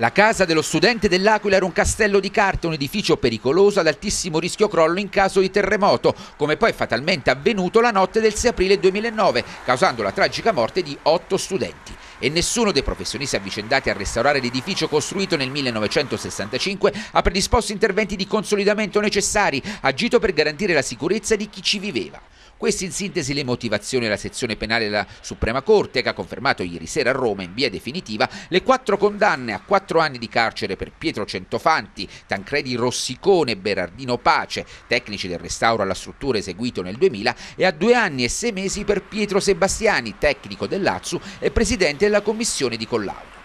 La casa dello studente dell'Aquila era un castello di carte, un edificio pericoloso ad altissimo rischio crollo in caso di terremoto, come poi fatalmente avvenuto la notte del 6 aprile 2009, causando la tragica morte di otto studenti. E nessuno dei professionisti avvicendati a restaurare l'edificio costruito nel 1965 ha predisposto interventi di consolidamento necessari, agito per garantire la sicurezza di chi ci viveva. Queste in sintesi le motivazioni della sezione penale della Suprema Corte che ha confermato ieri sera a Roma in via definitiva le quattro condanne a quattro anni di carcere per Pietro Centofanti, Tancredi Rossicone e Berardino Pace, tecnici del restauro alla struttura eseguito nel 2000, e a due anni e sei mesi per Pietro Sebastiani, tecnico dell'Azzu e presidente della commissione di collaudo.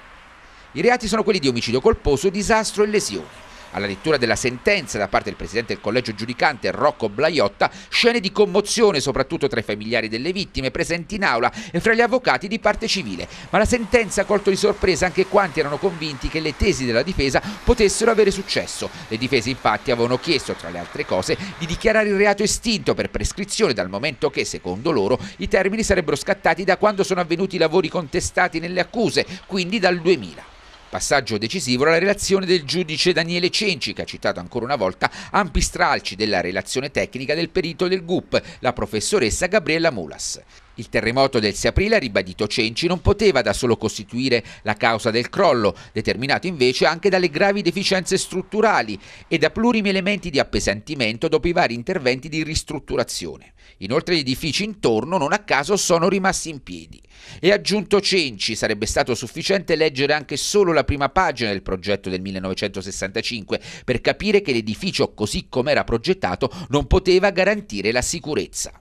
I reati sono quelli di omicidio colposo, disastro e lesioni. Alla lettura della sentenza da parte del presidente del collegio giudicante Rocco Blaiotta, scene di commozione soprattutto tra i familiari delle vittime presenti in aula e fra gli avvocati di parte civile. Ma la sentenza ha colto di sorpresa anche quanti erano convinti che le tesi della difesa potessero avere successo. Le difese infatti avevano chiesto, tra le altre cose, di dichiarare il reato estinto per prescrizione dal momento che, secondo loro, i termini sarebbero scattati da quando sono avvenuti i lavori contestati nelle accuse, quindi dal 2000. Passaggio decisivo la relazione del giudice Daniele Cenci, che ha citato ancora una volta ampi stralci della relazione tecnica del perito del GUP, la professoressa Gabriella Mulas. Il terremoto del 6 aprile, ha ribadito Cenci, non poteva da solo costituire la causa del crollo, determinato invece anche dalle gravi deficienze strutturali e da plurimi elementi di appesantimento dopo i vari interventi di ristrutturazione. Inoltre gli edifici intorno non a caso sono rimasti in piedi. E aggiunto Cenci, sarebbe stato sufficiente leggere anche solo la prima pagina del progetto del 1965 per capire che l'edificio così come era progettato non poteva garantire la sicurezza.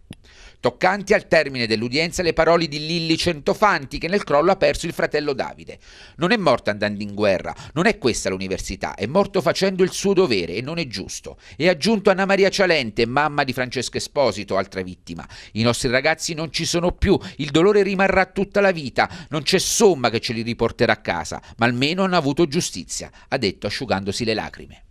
Toccanti al termine dell'udienza le parole di Lilli Centofanti che nel crollo ha perso il fratello Davide. Non è morto andando in guerra, non è questa l'università, è morto facendo il suo dovere e non è giusto. E aggiunto Anna Maria Cialente, mamma di Francesco Esposito, altra vittima. I nostri ragazzi non ci sono più, il dolore rimarrà tutta la vita, non c'è somma che ce li riporterà a casa, ma almeno hanno avuto giustizia, ha detto asciugandosi le lacrime.